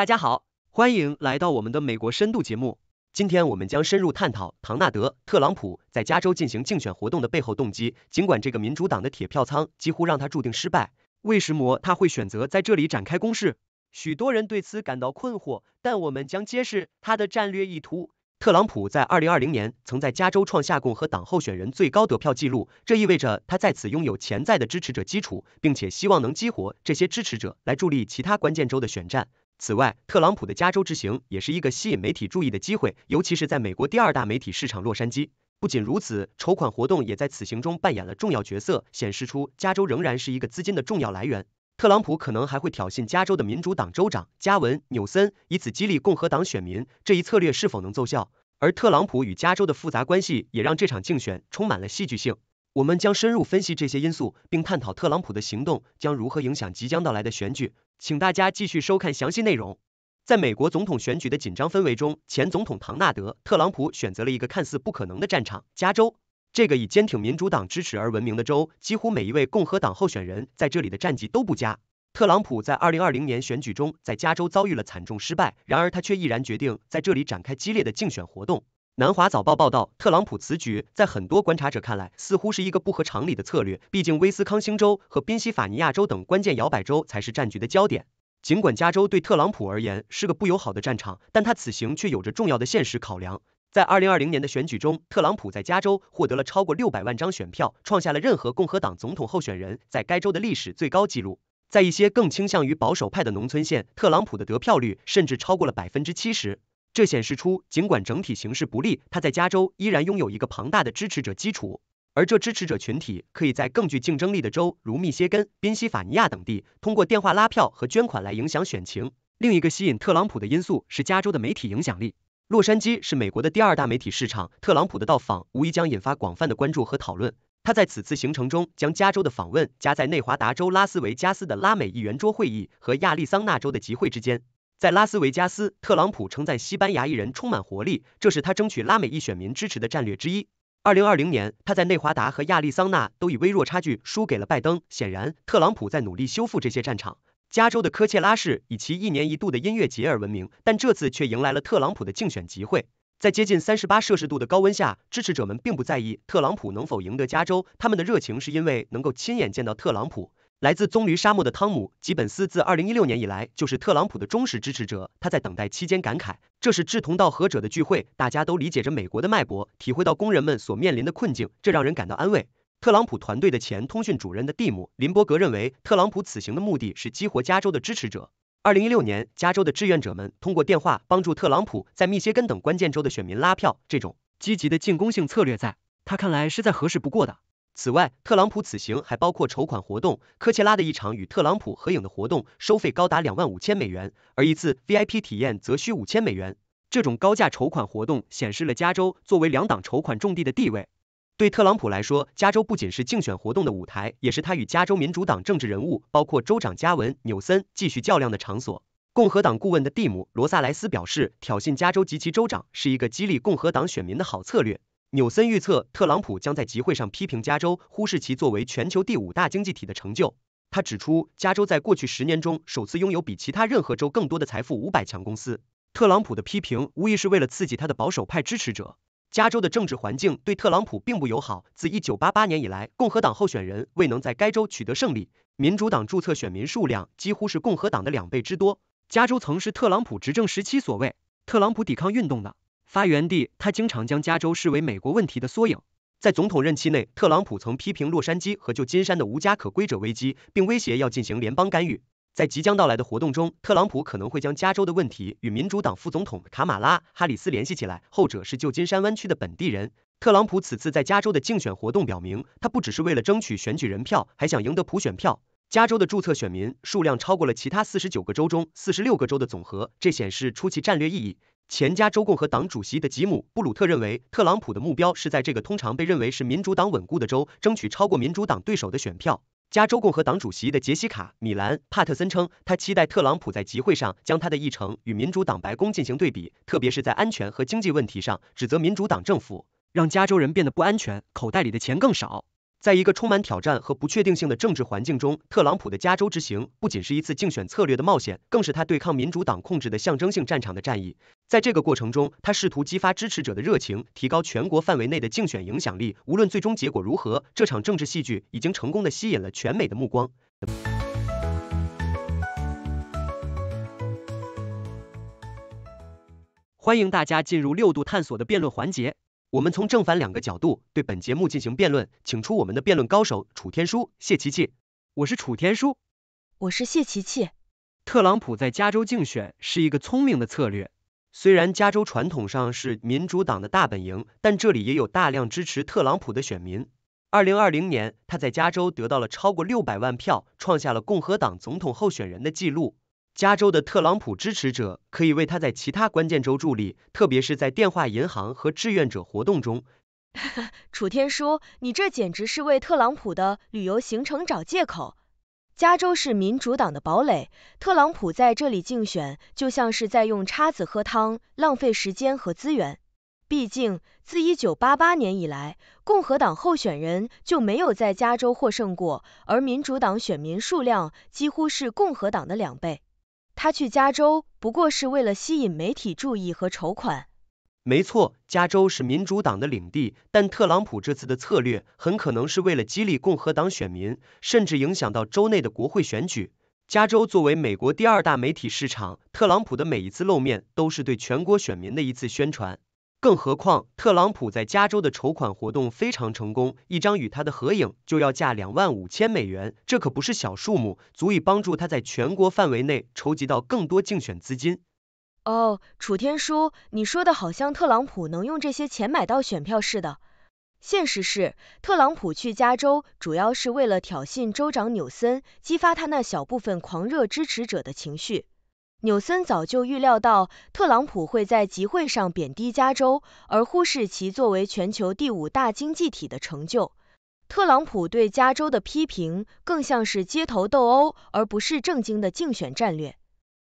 大家好，欢迎来到我们的美国深度节目。今天我们将深入探讨唐纳德·特朗普在加州进行竞选活动的背后动机。尽管这个民主党的铁票仓几乎让他注定失败，为什么他会选择在这里展开攻势？许多人对此感到困惑，但我们将揭示他的战略意图。特朗普在二零二零年曾在加州创下共和党候选人最高得票记录，这意味着他在此拥有潜在的支持者基础，并且希望能激活这些支持者来助力其他关键州的选战。此外，特朗普的加州之行也是一个吸引媒体注意的机会，尤其是在美国第二大媒体市场洛杉矶。不仅如此，筹款活动也在此行中扮演了重要角色，显示出加州仍然是一个资金的重要来源。特朗普可能还会挑衅加州的民主党州长加文·纽森，以此激励共和党选民。这一策略是否能奏效？而特朗普与加州的复杂关系也让这场竞选充满了戏剧性。我们将深入分析这些因素，并探讨特朗普的行动将如何影响即将到来的选举。请大家继续收看详细内容。在美国总统选举的紧张氛围中，前总统唐纳德·特朗普选择了一个看似不可能的战场——加州。这个以坚挺民主党支持而闻名的州，几乎每一位共和党候选人在这里的战绩都不佳。特朗普在二零二零年选举中在加州遭遇了惨重失败，然而他却毅然决定在这里展开激烈的竞选活动。南华早报报道，特朗普此举在很多观察者看来似乎是一个不合常理的策略。毕竟，威斯康星州和宾夕法尼亚州等关键摇摆州才是战局的焦点。尽管加州对特朗普而言是个不友好的战场，但他此行却有着重要的现实考量。在二零二零年的选举中，特朗普在加州获得了超过六百万张选票，创下了任何共和党总统候选人在该州的历史最高纪录。在一些更倾向于保守派的农村县，特朗普的得票率甚至超过了百分之七十。这显示出，尽管整体形势不利，他在加州依然拥有一个庞大的支持者基础，而这支持者群体可以在更具竞争力的州如密歇根、宾夕法尼亚等地，通过电话拉票和捐款来影响选情。另一个吸引特朗普的因素是加州的媒体影响力。洛杉矶是美国的第二大媒体市场，特朗普的到访无疑将引发广泛的关注和讨论。他在此次行程中将加州的访问夹在内华达州拉斯维加斯的拉美议员桌会议和亚利桑那州的集会之间。在拉斯维加斯，特朗普称赞西班牙裔人充满活力，这是他争取拉美裔选民支持的战略之一。二零二零年，他在内华达和亚利桑那都以微弱差距输给了拜登。显然，特朗普在努力修复这些战场。加州的科切拉市以其一年一度的音乐节而闻名，但这次却迎来了特朗普的竞选集会。在接近三十八摄氏度的高温下，支持者们并不在意特朗普能否赢得加州，他们的热情是因为能够亲眼见到特朗普。来自棕榈沙漠的汤姆·吉本斯自二零一六年以来就是特朗普的忠实支持者。他在等待期间感慨：“这是志同道合者的聚会，大家都理解着美国的脉搏，体会到工人们所面临的困境，这让人感到安慰。”特朗普团队的前通讯主任的蒂姆·林伯格认为，特朗普此行的目的是激活加州的支持者。二零一六年，加州的志愿者们通过电话帮助特朗普在密歇根等关键州的选民拉票，这种积极的进攻性策略在他看来是再合适不过的。此外，特朗普此行还包括筹款活动，科切拉的一场与特朗普合影的活动收费高达两万五千美元，而一次 VIP 体验则需五千美元。这种高价筹款活动显示了加州作为两党筹款重地的地位。对特朗普来说，加州不仅是竞选活动的舞台，也是他与加州民主党政治人物，包括州长加文·纽森继续较量的场所。共和党顾问的蒂姆·罗萨莱斯表示，挑衅加州及其州长是一个激励共和党选民的好策略。纽森预测，特朗普将在集会上批评加州忽视其作为全球第五大经济体的成就。他指出，加州在过去十年中首次拥有比其他任何州更多的财富五百强公司。特朗普的批评无疑是为了刺激他的保守派支持者。加州的政治环境对特朗普并不友好，自一九八八年以来，共和党候选人未能在该州取得胜利。民主党注册选民数量几乎是共和党的两倍之多。加州曾是特朗普执政时期所谓“特朗普抵抗运动”的。发源地，他经常将加州视为美国问题的缩影。在总统任期内，特朗普曾批评洛杉矶和旧金山的无家可归者危机，并威胁要进行联邦干预。在即将到来的活动中，特朗普可能会将加州的问题与民主党副总统卡马拉·哈里斯联系起来，后者是旧金山湾区的本地人。特朗普此次在加州的竞选活动表明，他不只是为了争取选举人票，还想赢得普选票。加州的注册选民数量超过了其他四十九个州中四十六个州的总和，这显示出其战略意义。前加州共和党主席的吉姆·布鲁特认为，特朗普的目标是在这个通常被认为是民主党稳固的州争取超过民主党对手的选票。加州共和党主席的杰西卡·米兰·帕特森称，他期待特朗普在集会上将他的议程与民主党白宫进行对比，特别是在安全和经济问题上，指责民主党政府让加州人变得不安全，口袋里的钱更少。在一个充满挑战和不确定性的政治环境中，特朗普的加州之行不仅是一次竞选策略的冒险，更是他对抗民主党控制的象征性战场的战役。在这个过程中，他试图激发支持者的热情，提高全国范围内的竞选影响力。无论最终结果如何，这场政治戏剧已经成功的吸引了全美的目光。欢迎大家进入六度探索的辩论环节。我们从正反两个角度对本节目进行辩论，请出我们的辩论高手楚天舒、谢琪琪。我是楚天舒，我是谢琪琪。特朗普在加州竞选是一个聪明的策略。虽然加州传统上是民主党的大本营，但这里也有大量支持特朗普的选民。二零二零年，他在加州得到了超过六百万票，创下了共和党总统候选人的记录。加州的特朗普支持者可以为他在其他关键州助力，特别是在电话银行和志愿者活动中。楚天说，你这简直是为特朗普的旅游行程找借口。加州是民主党的堡垒，特朗普在这里竞选就像是在用叉子喝汤，浪费时间和资源。毕竟自1988年以来，共和党候选人就没有在加州获胜过，而民主党选民数量几乎是共和党的两倍。他去加州不过是为了吸引媒体注意和筹款。没错，加州是民主党的领地，但特朗普这次的策略很可能是为了激励共和党选民，甚至影响到州内的国会选举。加州作为美国第二大媒体市场，特朗普的每一次露面都是对全国选民的一次宣传。更何况，特朗普在加州的筹款活动非常成功，一张与他的合影就要价两万五千美元，这可不是小数目，足以帮助他在全国范围内筹集到更多竞选资金。哦，楚天舒，你说的好像特朗普能用这些钱买到选票似的。现实是，特朗普去加州主要是为了挑衅州长纽森，激发他那小部分狂热支持者的情绪。纽森早就预料到特朗普会在集会上贬低加州，而忽视其作为全球第五大经济体的成就。特朗普对加州的批评更像是街头斗殴，而不是正经的竞选战略。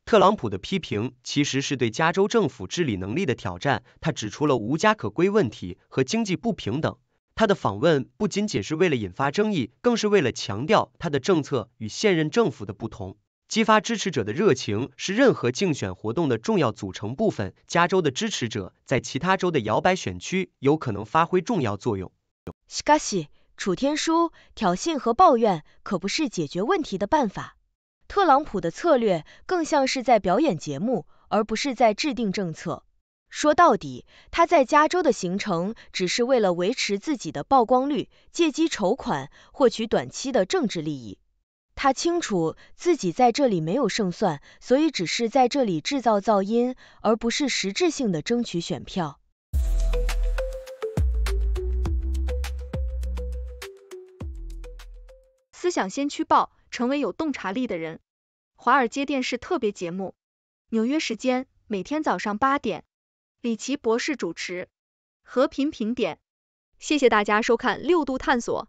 特朗普的批评其实是对加州政府治理能力的挑战。他指出了无家可归问题和经济不平等。他的访问不仅仅是为了引发争议，更是为了强调他的政策与现任政府的不同。激发支持者的热情是任何竞选活动的重要组成部分。加州的支持者在其他州的摇摆选区有可能发挥重要作用。しかし、楚天舒，挑衅和抱怨可不是解决问题的办法。特朗普的策略更像是在表演节目，而不是在制定政策。说到底，他在加州的行程只是为了维持自己的曝光率，借机筹款，获取短期的政治利益。他清楚自己在这里没有胜算，所以只是在这里制造噪音，而不是实质性的争取选票。思想先驱报，成为有洞察力的人。华尔街电视特别节目，纽约时间每天早上八点，李奇博士主持。和平评点，谢谢大家收看六度探索。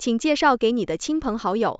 请介绍给你的亲朋好友。